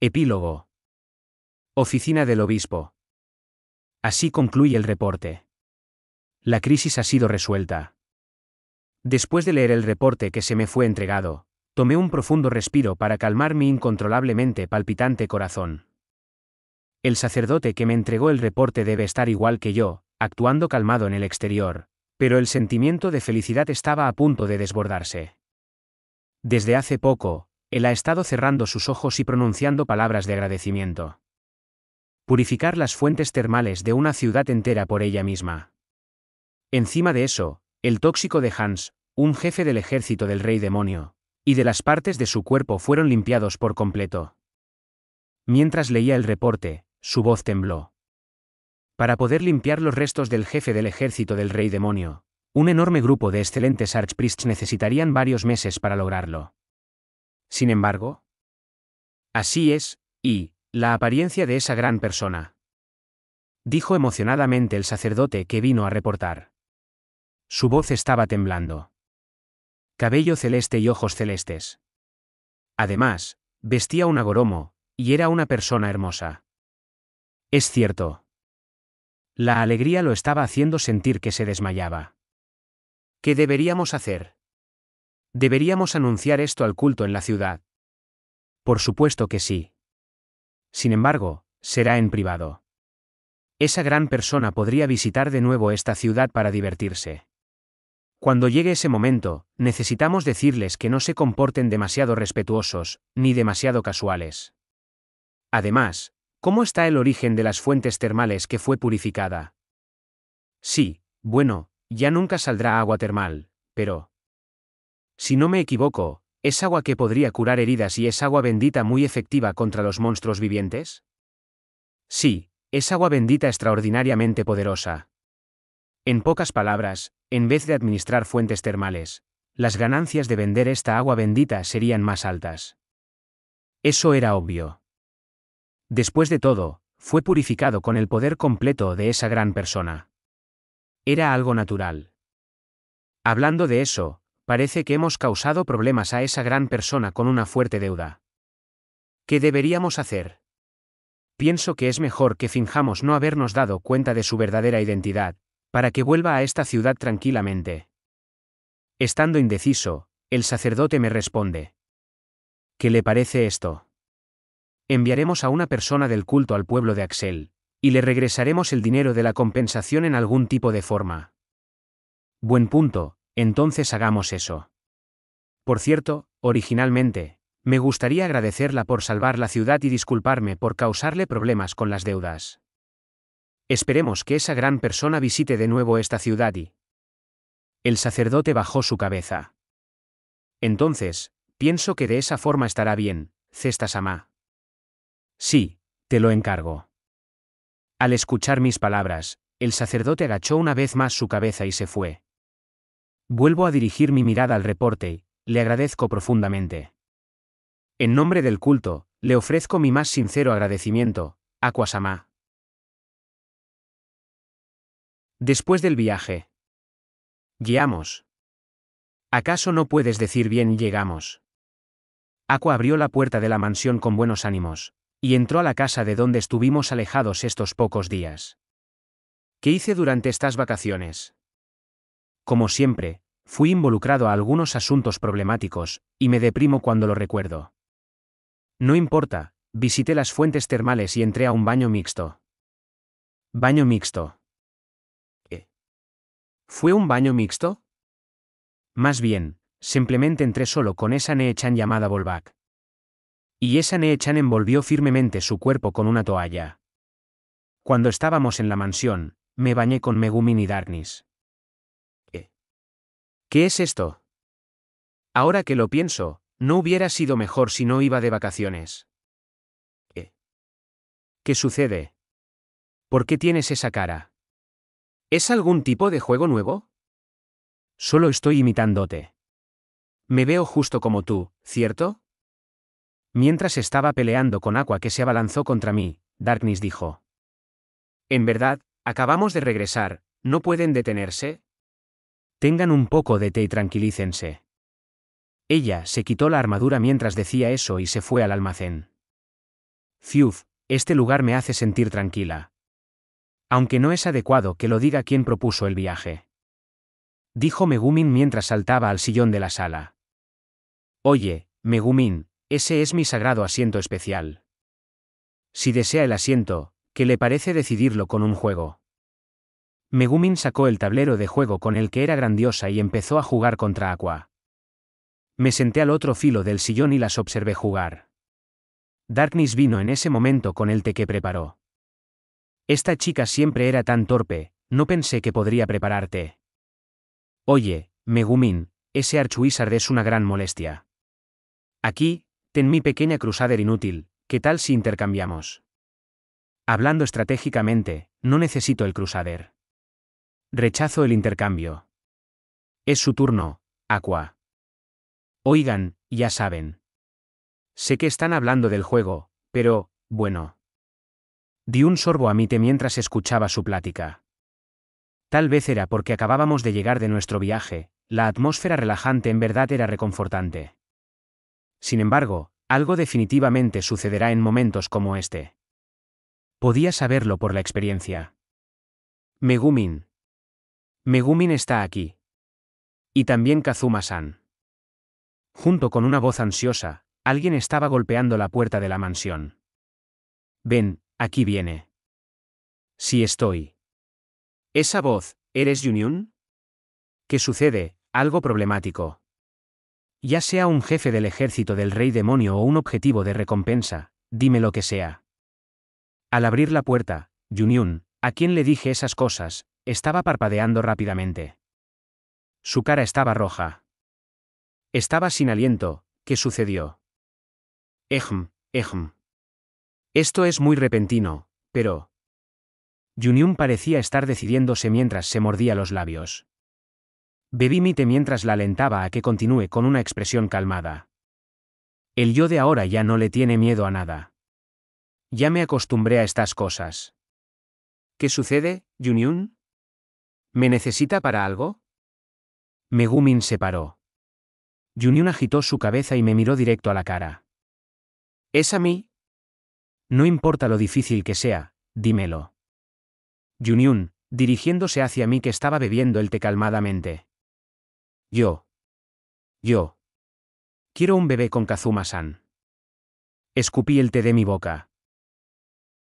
Epílogo. Oficina del Obispo. Así concluye el reporte. La crisis ha sido resuelta. Después de leer el reporte que se me fue entregado, tomé un profundo respiro para calmar mi incontrolablemente palpitante corazón. El sacerdote que me entregó el reporte debe estar igual que yo, actuando calmado en el exterior, pero el sentimiento de felicidad estaba a punto de desbordarse. Desde hace poco, él ha estado cerrando sus ojos y pronunciando palabras de agradecimiento. Purificar las fuentes termales de una ciudad entera por ella misma. Encima de eso, el tóxico de Hans, un jefe del ejército del rey demonio, y de las partes de su cuerpo fueron limpiados por completo. Mientras leía el reporte, su voz tembló. Para poder limpiar los restos del jefe del ejército del rey demonio, un enorme grupo de excelentes archpriests necesitarían varios meses para lograrlo sin embargo. Así es, y, la apariencia de esa gran persona. Dijo emocionadamente el sacerdote que vino a reportar. Su voz estaba temblando. Cabello celeste y ojos celestes. Además, vestía un agoromo, y era una persona hermosa. Es cierto. La alegría lo estaba haciendo sentir que se desmayaba. ¿Qué deberíamos hacer? ¿Deberíamos anunciar esto al culto en la ciudad? Por supuesto que sí. Sin embargo, será en privado. Esa gran persona podría visitar de nuevo esta ciudad para divertirse. Cuando llegue ese momento, necesitamos decirles que no se comporten demasiado respetuosos, ni demasiado casuales. Además, ¿cómo está el origen de las fuentes termales que fue purificada? Sí, bueno, ya nunca saldrá agua termal, pero... Si no me equivoco, ¿es agua que podría curar heridas y es agua bendita muy efectiva contra los monstruos vivientes? Sí, es agua bendita extraordinariamente poderosa. En pocas palabras, en vez de administrar fuentes termales, las ganancias de vender esta agua bendita serían más altas. Eso era obvio. Después de todo, fue purificado con el poder completo de esa gran persona. Era algo natural. Hablando de eso, Parece que hemos causado problemas a esa gran persona con una fuerte deuda. ¿Qué deberíamos hacer? Pienso que es mejor que finjamos no habernos dado cuenta de su verdadera identidad, para que vuelva a esta ciudad tranquilamente. Estando indeciso, el sacerdote me responde. ¿Qué le parece esto? Enviaremos a una persona del culto al pueblo de Axel, y le regresaremos el dinero de la compensación en algún tipo de forma. Buen punto, entonces hagamos eso. Por cierto, originalmente, me gustaría agradecerla por salvar la ciudad y disculparme por causarle problemas con las deudas. Esperemos que esa gran persona visite de nuevo esta ciudad y... El sacerdote bajó su cabeza. Entonces, pienso que de esa forma estará bien, Cestasama. Sí, te lo encargo. Al escuchar mis palabras, el sacerdote agachó una vez más su cabeza y se fue. Vuelvo a dirigir mi mirada al reporte, le agradezco profundamente. En nombre del culto, le ofrezco mi más sincero agradecimiento, Aquasama. Después del viaje. Guiamos. ¿Acaso no puedes decir bien llegamos? Aqua abrió la puerta de la mansión con buenos ánimos, y entró a la casa de donde estuvimos alejados estos pocos días. ¿Qué hice durante estas vacaciones? Como siempre, fui involucrado a algunos asuntos problemáticos, y me deprimo cuando lo recuerdo. No importa, visité las fuentes termales y entré a un baño mixto. Baño mixto. ¿Fue un baño mixto? Más bien, simplemente entré solo con esa Neechan llamada Volvac. Y esa Neechan envolvió firmemente su cuerpo con una toalla. Cuando estábamos en la mansión, me bañé con Megumin y Darkness. ¿Qué es esto? Ahora que lo pienso, no hubiera sido mejor si no iba de vacaciones. ¿Qué? sucede? ¿Por qué tienes esa cara? ¿Es algún tipo de juego nuevo? Solo estoy imitándote. Me veo justo como tú, ¿cierto? Mientras estaba peleando con agua que se abalanzó contra mí, Darkness dijo. En verdad, acabamos de regresar, ¿no pueden detenerse? Tengan un poco de té y tranquilícense. Ella se quitó la armadura mientras decía eso y se fue al almacén. Fiuf, este lugar me hace sentir tranquila. Aunque no es adecuado que lo diga quien propuso el viaje. Dijo Megumin mientras saltaba al sillón de la sala. Oye, Megumin, ese es mi sagrado asiento especial. Si desea el asiento, ¿qué le parece decidirlo con un juego? Megumin sacó el tablero de juego con el que era grandiosa y empezó a jugar contra Aqua. Me senté al otro filo del sillón y las observé jugar. Darkness vino en ese momento con el té que preparó. Esta chica siempre era tan torpe, no pensé que podría prepararte. Oye, Megumin, ese Archwizard es una gran molestia. Aquí, ten mi pequeña Crusader inútil, ¿qué tal si intercambiamos? Hablando estratégicamente, no necesito el cruzader. Rechazo el intercambio. Es su turno, Aqua. Oigan, ya saben. Sé que están hablando del juego, pero, bueno. Di un sorbo a Mite mientras escuchaba su plática. Tal vez era porque acabábamos de llegar de nuestro viaje, la atmósfera relajante en verdad era reconfortante. Sin embargo, algo definitivamente sucederá en momentos como este. Podía saberlo por la experiencia. Megumin, Megumin está aquí. Y también Kazuma-san. Junto con una voz ansiosa, alguien estaba golpeando la puerta de la mansión. Ven, aquí viene. Sí estoy. Esa voz, ¿eres Yunyun? ¿Qué sucede? Algo problemático. Ya sea un jefe del ejército del rey demonio o un objetivo de recompensa, dime lo que sea. Al abrir la puerta, Yunyun, a quién le dije esas cosas, estaba parpadeando rápidamente. Su cara estaba roja. Estaba sin aliento. ¿Qué sucedió? Ejm, ejm. Esto es muy repentino, pero... Junyun parecía estar decidiéndose mientras se mordía los labios. Bebí mite mientras la alentaba a que continúe con una expresión calmada. El yo de ahora ya no le tiene miedo a nada. Ya me acostumbré a estas cosas. ¿Qué sucede, Junyun? ¿Me necesita para algo? Megumin se paró. Junyun agitó su cabeza y me miró directo a la cara. ¿Es a mí? No importa lo difícil que sea, dímelo. Junyun, dirigiéndose hacia mí que estaba bebiendo el té calmadamente. Yo. Yo. Quiero un bebé con Kazuma-san. Escupí el té de mi boca.